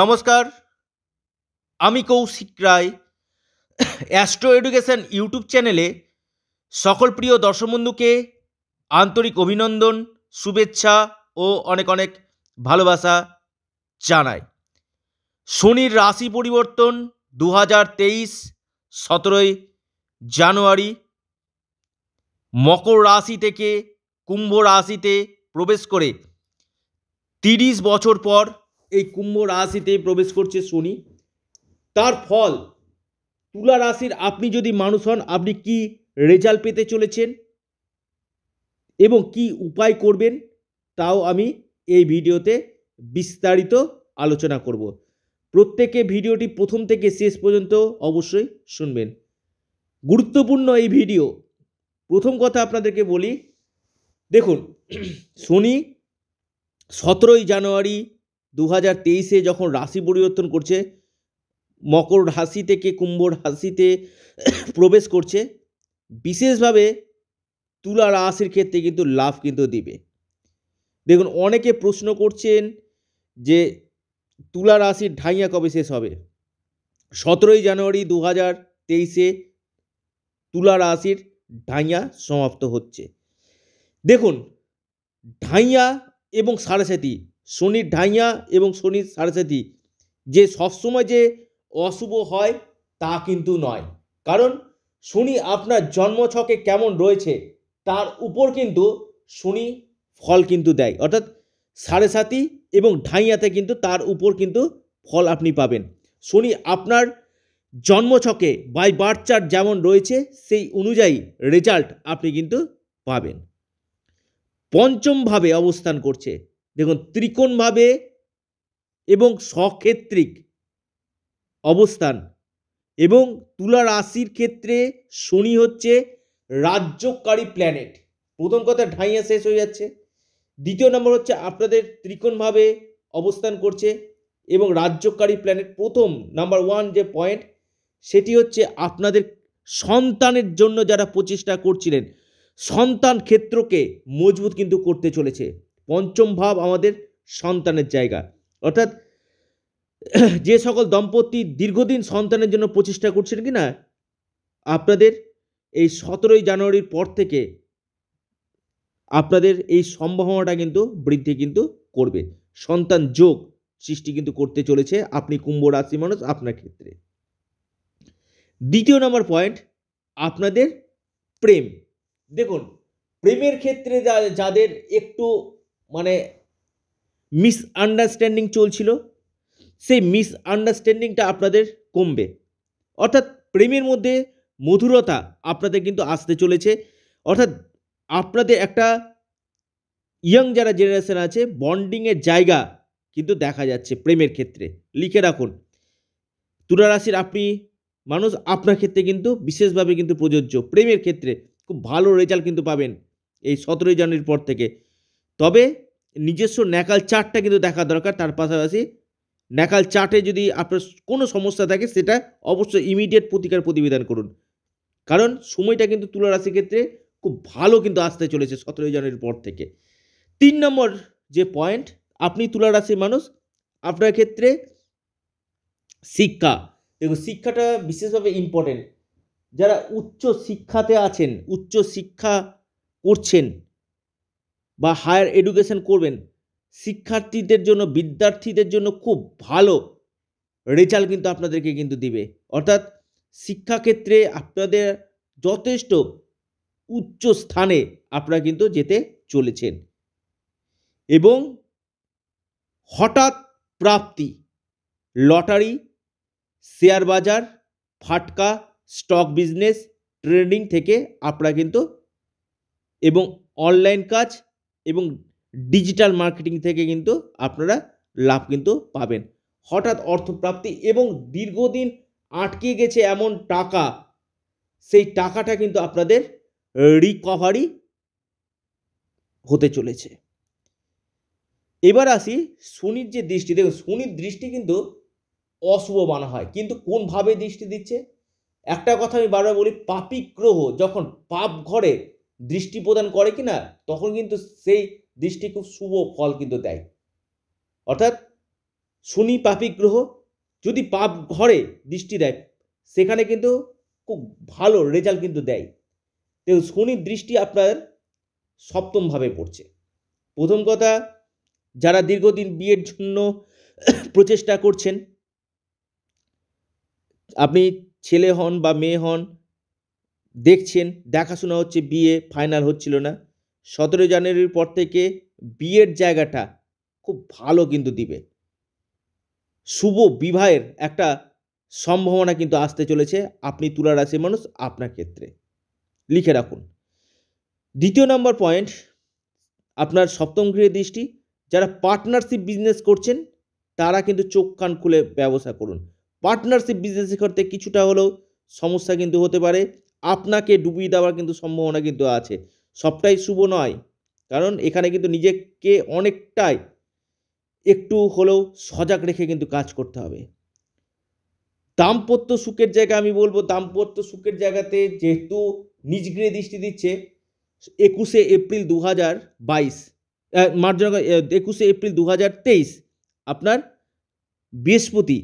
নমস্কার আমি Koushik Roy astro education YouTube চ্যানেলে সকল প্রিয় দর্শক বন্ধুকে আন্তরিক অভিনন্দন শুভেচ্ছা ও অনেক অনেক ভালোবাসা জানাই শনির রাশি পরিবর্তন দু হাজার তেইশ সতেরোই জানুয়ারি মকর রাশি থেকে কুম্ভ রাশিতে প্রবেশ করে তিরিশ বছর পর এই কুম্ভ রাশিতে প্রবেশ করছে শনি তার ফল তুলা রাশির আপনি যদি মানুষ হন আপনি কি রেজাল্ট পেতে চলেছেন এবং কি উপায় করবেন তাও আমি এই ভিডিওতে বিস্তারিত আলোচনা করব প্রত্যেকে ভিডিওটি প্রথম থেকে শেষ পর্যন্ত অবশ্যই শুনবেন গুরুত্বপূর্ণ এই ভিডিও প্রথম কথা আপনাদেরকে বলি দেখুন শনি সতেরোই জানুয়ারি দু হাজার তেইশে যখন রাশি পরিবর্তন করছে মকর রাশি থেকে কুম্ভ রাশিতে প্রবেশ করছে বিশেষভাবে তুলা রাশির ক্ষেত্রে কিন্তু লাভ কিন্তু দিবে দেখুন অনেকে প্রশ্ন করছেন যে তুলা রাশির ঢাইয়া কবে শেষ হবে সতেরোই জানুয়ারি দু হাজার তেইশে তুলা রাশির ঢাইয়া সমাপ্ত হচ্ছে দেখুন ঢাইয়া এবং সাড়ে সাথী শনির ঢাইয়া এবং শনির সারসাথী যে সবসময় যে অশুভ হয় তা কিন্তু নয় কারণ শনি আপনার জন্মছকে কেমন রয়েছে তার উপর কিন্তু শনি ফল কিন্তু দেয় অর্থাৎ সাড়ে সাতি এবং ঢাইয়াতে কিন্তু তার উপর কিন্তু ফল আপনি পাবেন শনি আপনার জন্মছকে বাই বার্থ চার্ট যেমন রয়েছে সেই অনুযায়ী রেজাল্ট আপনি কিন্তু পাবেন পঞ্চমভাবে অবস্থান করছে দেখুন ত্রিকোণভাবে এবং সক্ষেত্রিক অবস্থান এবং তুলা রাশির ক্ষেত্রে শনি হচ্ছে রাজ্যকারী প্ল্যানেট প্রথম কথা ঢাইয়া শেষ হয়ে যাচ্ছে দ্বিতীয় নম্বর হচ্ছে আপনাদের ত্রিকোণভাবে অবস্থান করছে এবং রাজ্যকারী প্ল্যানেট প্রথম নাম্বার ওয়ান যে পয়েন্ট সেটি হচ্ছে আপনাদের সন্তানের জন্য যারা প্রচেষ্টা করছিলেন সন্তান ক্ষেত্রকে মজবুত কিন্তু করতে চলেছে পঞ্চম ভাব আমাদের সন্তানের জায়গা অর্থাৎ যে সকল দম্পতি দীর্ঘদিন সন্তানের জন্য প্রচেষ্টা করছেন কি না আপনাদের এই সতেরোই জানুয়ারির পর থেকে আপনাদের এই সম্ভাবনাটা কিন্তু বৃদ্ধি কিন্তু করবে সন্তান যোগ সৃষ্টি কিন্তু করতে চলেছে আপনি কুম্ভ রাশি মানুষ আপনার ক্ষেত্রে দ্বিতীয় নম্বর পয়েন্ট আপনাদের প্রেম দেখুন প্রেমের ক্ষেত্রে যাদের একটু মানে মিসআন্ডারস্ট্যান্ডিং চলছিল সেই মিসআন্ডারস্ট্যান্ডিংটা আপনাদের কমবে অর্থাৎ প্রেমের মধ্যে মধুরতা আপনাদের কিন্তু আসতে চলেছে অর্থাৎ আপনাদের একটা ইয়াং যারা জেনারেশন আছে বন্ডিংয়ের জায়গা কিন্তু দেখা যাচ্ছে প্রেমের ক্ষেত্রে লিখে রাখুন তুলারাশির আপনি মানুষ আপনার ক্ষেত্রে কিন্তু বিশেষভাবে কিন্তু প্রযোজ্য প্রেমের ক্ষেত্রে খুব ভালো রেজাল্ট কিন্তু পাবেন এই সতেরোই জানুয়ারির পর থেকে তবে নিজস্ব ন্যাকাল চার্টটা কিন্তু দেখা দরকার তার পাশাপাশি ন্যাকাল চার্টে যদি আপনার কোনো সমস্যা থাকে সেটা অবশ্যই ইমিডিয়েট প্রতিকার প্রতিবেদন করুন কারণ সময়টা কিন্তু তুলা রাশির ক্ষেত্রে খুব ভালো কিন্তু আসতে চলেছে সতেরোই জানুয়ারির পর থেকে তিন নম্বর যে পয়েন্ট আপনি তুলা মানুষ আপনার ক্ষেত্রে শিক্ষা দেখুন শিক্ষাটা বিশেষভাবে ইম্পর্টেন্ট যারা উচ্চ শিক্ষাতে আছেন উচ্চ শিক্ষা করছেন বা হায়ার এডুকেশন করবেন শিক্ষার্থীদের জন্য বিদ্যার্থীদের জন্য খুব ভালো রেজাল্ট কিন্তু আপনাদেরকে কিন্তু দিবে অর্থাৎ শিক্ষাক্ষেত্রে আপনাদের যথেষ্ট উচ্চ স্থানে আপনারা কিন্তু যেতে চলেছেন এবং হঠাৎ প্রাপ্তি লটারি শেয়ার বাজার ফাটকা স্টক বিজনেস ট্রেডিং থেকে আপনারা কিন্তু এবং অনলাইন কাজ এবং ডিজিটাল মার্কেটিং থেকে কিন্তু আপনারা লাভ কিন্তু পাবেন হঠাৎ অর্থপ্রাপ্তি এবং দীর্ঘদিন আটকে গেছে এমন টাকা সেই টাকাটা কিন্তু আপনাদের রিকভারি হতে চলেছে এবার আসি শনির যে দৃষ্টি দেখুন শনির দৃষ্টি কিন্তু অশুভ মানা হয় কিন্তু কোনভাবে দৃষ্টি দিচ্ছে একটা কথা আমি বারবার বলি পাপিক গ্রহ যখন পাপ ঘরে দৃষ্টি প্রদান করে কি না তখন কিন্তু সেই দৃষ্টি খুব শুভ ফল কিন্তু দেয় অর্থাৎ শনি পাপি গ্রহ যদি পাপ ঘরে দৃষ্টি দেয় সেখানে কিন্তু খুব ভালো রেজাল্ট কিন্তু দেয় তো শনির দৃষ্টি আপনার সপ্তমভাবে পড়ছে প্রথম কথা যারা দীর্ঘদিন বিয়ের জন্য প্রচেষ্টা করছেন আপনি ছেলে হন বা মেয়ে হন দেখছেন দেখাশোনা হচ্ছে বিয়ে ফাইনাল হচ্ছিল না সতেরো জানুয়ারির পর থেকে বিয়ের জায়গাটা খুব ভালো কিন্তু দিবে শুভ বিবাহের একটা সম্ভাবনা কিন্তু আসতে চলেছে আপনি তুলা রাশির মানুষ আপনার ক্ষেত্রে লিখে রাখুন দ্বিতীয় নম্বর পয়েন্ট আপনার সপ্তম গৃহের দৃষ্টি যারা পার্টনারশিপ বিজনেস করছেন তারা কিন্তু চোখ কান খুলে ব্যবসা করুন পার্টনারশিপ বিজনেসের ক্ষেত্রে কিছুটা হলেও সমস্যা কিন্তু হতে পারে আপনাকে ডুবিয়ে দেওয়ার কিন্তু সম্ভাবনা কিন্তু আছে সবটাই শুভ নয় কারণ এখানে কিন্তু নিজেকে অনেকটাই একটু হলেও সজাগ রেখে কিন্তু কাজ করতে হবে দাম্পত্য সুখের জায়গা আমি বলবো দাম্পত্য সুখের জায়গাতে যেহেতু নিজগৃহে দৃষ্টি দিচ্ছে একুশে এপ্রিল দু হাজার বাইশ মার্জনা একুশে এপ্রিল দু হাজার তেইশ আপনার বৃহস্পতি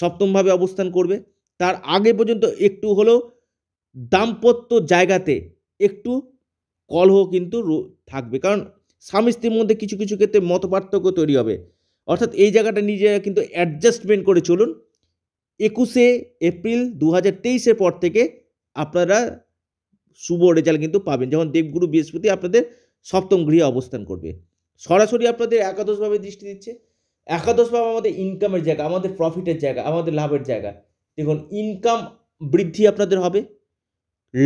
সপ্তমভাবে অবস্থান করবে তার আগে পর্যন্ত একটু হলেও দাম্পত্য জায়গাতে একটু কলহ কিন্তু থাকবে কারণ স্বামী স্ত্রীর মধ্যে কিছু কিছু ক্ষেত্রে মত পার্থক্য তৈরি হবে অর্থাৎ এই জায়গাটা নিজেরা কিন্তু অ্যাডজাস্টমেন্ট করে চলুন একুশে এপ্রিল দু হাজার তেইশের পর থেকে আপনারা শুভ রেজাল্ট কিন্তু পাবেন যখন দেবগুরু বৃহস্পতি আপনাদের সপ্তম গৃহে অবস্থান করবে সরাসরি আপনাদের একাদশভাবে দৃষ্টি দিচ্ছে একাদশভাবে আমাদের ইনকামের জায়গা আমাদের প্রফিটের জায়গা আমাদের লাভের জায়গা দেখুন ইনকাম বৃদ্ধি আপনাদের হবে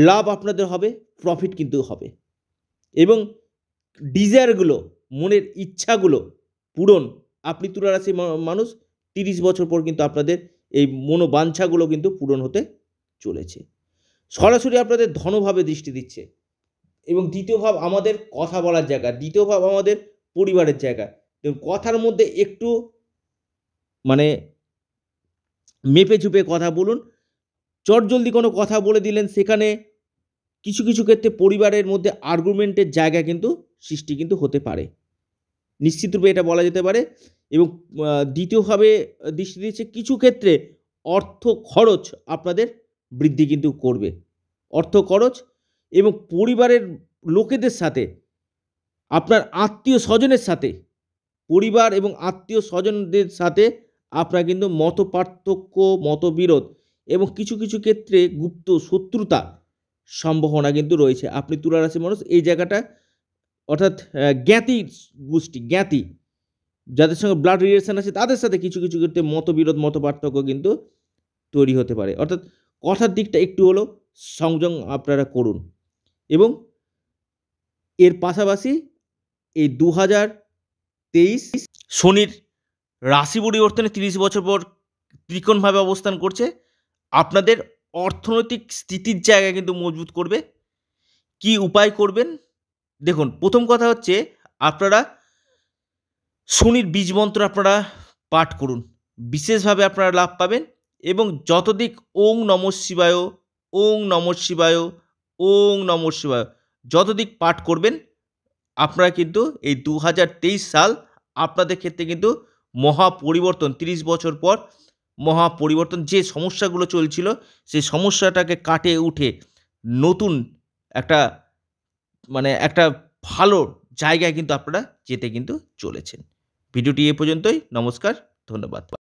লাভ আপনাদের হবে প্রফিট কিন্তু হবে এবং ডিজায়ারগুলো মনের ইচ্ছাগুলো পূরণ আপনি তুলারাশি মানুষ তিরিশ বছর পর কিন্তু আপনাদের এই মনোবাঞ্ছাগুলো কিন্তু পূরণ হতে চলেছে সরাসরি আপনাদের ধনভাবে দৃষ্টি দিচ্ছে এবং দ্বিতীয় ভাব আমাদের কথা বলার জায়গা দ্বিতীয় ভাব আমাদের পরিবারের জায়গা কথার মধ্যে একটু মানে মেপে চুপে কথা বলুন চটজলদি কোনো কথা বলে দিলেন সেখানে কিছু কিছু ক্ষেত্রে পরিবারের মধ্যে আর্গুমেন্টের জায়গা কিন্তু সৃষ্টি কিন্তু হতে পারে নিশ্চিতরূপে এটা বলা যেতে পারে এবং দ্বিতীয়ভাবে দৃষ্টি দিচ্ছে কিছু ক্ষেত্রে অর্থ খরচ আপনাদের বৃদ্ধি কিন্তু করবে অর্থ খরচ এবং পরিবারের লোকেদের সাথে আপনার আত্মীয় স্বজনের সাথে পরিবার এবং আত্মীয় স্বজনদের সাথে আপনার কিন্তু মত পার্থক্য মতবিরোধ এবং কিছু কিছু ক্ষেত্রে গুপ্ত শত্রুতা সম্ভাবনা কিন্তু রয়েছে আপনি তুলারাশি মানুষ এই জায়গাটা অর্থাৎ জ্ঞাতি গোষ্ঠী জ্ঞাতি যাদের সঙ্গে ব্লাড রিলেশন আছে তাদের সাথে কিছু কিছু ক্ষেত্রে মতবিরোধ মত পার্থক্য কিন্তু তৈরি হতে পারে অর্থাৎ কথার দিকটা একটু হলো সংযম আপনারা করুন এবং এর পাশাপাশি এই দু হাজার তেইশ শনির রাশি পরিবর্তনে তিরিশ বছর পর ত্রিকোণভাবে অবস্থান করছে আপনাদের অর্থনৈতিক স্থিতির জায়গা কিন্তু মজবুত করবে কি উপায় করবেন দেখুন প্রথম কথা হচ্ছে আপনারা শনির বীজ মন্ত্র আপনারা পাঠ করুন বিশেষভাবে আপনারা লাভ পাবেন এবং যতদিক ওং নম শিবায় ওং নম শিবায় ওং নম শিবায় যতদিক পাঠ করবেন আপনারা কিন্তু এই দু সাল আপনাদের ক্ষেত্রে কিন্তু মহা পরিবর্তন ৩০ বছর পর মহা পরিবর্তন যে সমস্যাগুলো চলছিল সেই সমস্যাটাকে কাটে উঠে নতুন একটা মানে একটা ভালো জায়গায় কিন্তু আপনারা যেতে কিন্তু চলেছেন ভিডিওটি এ পর্যন্তই নমস্কার ধন্যবাদ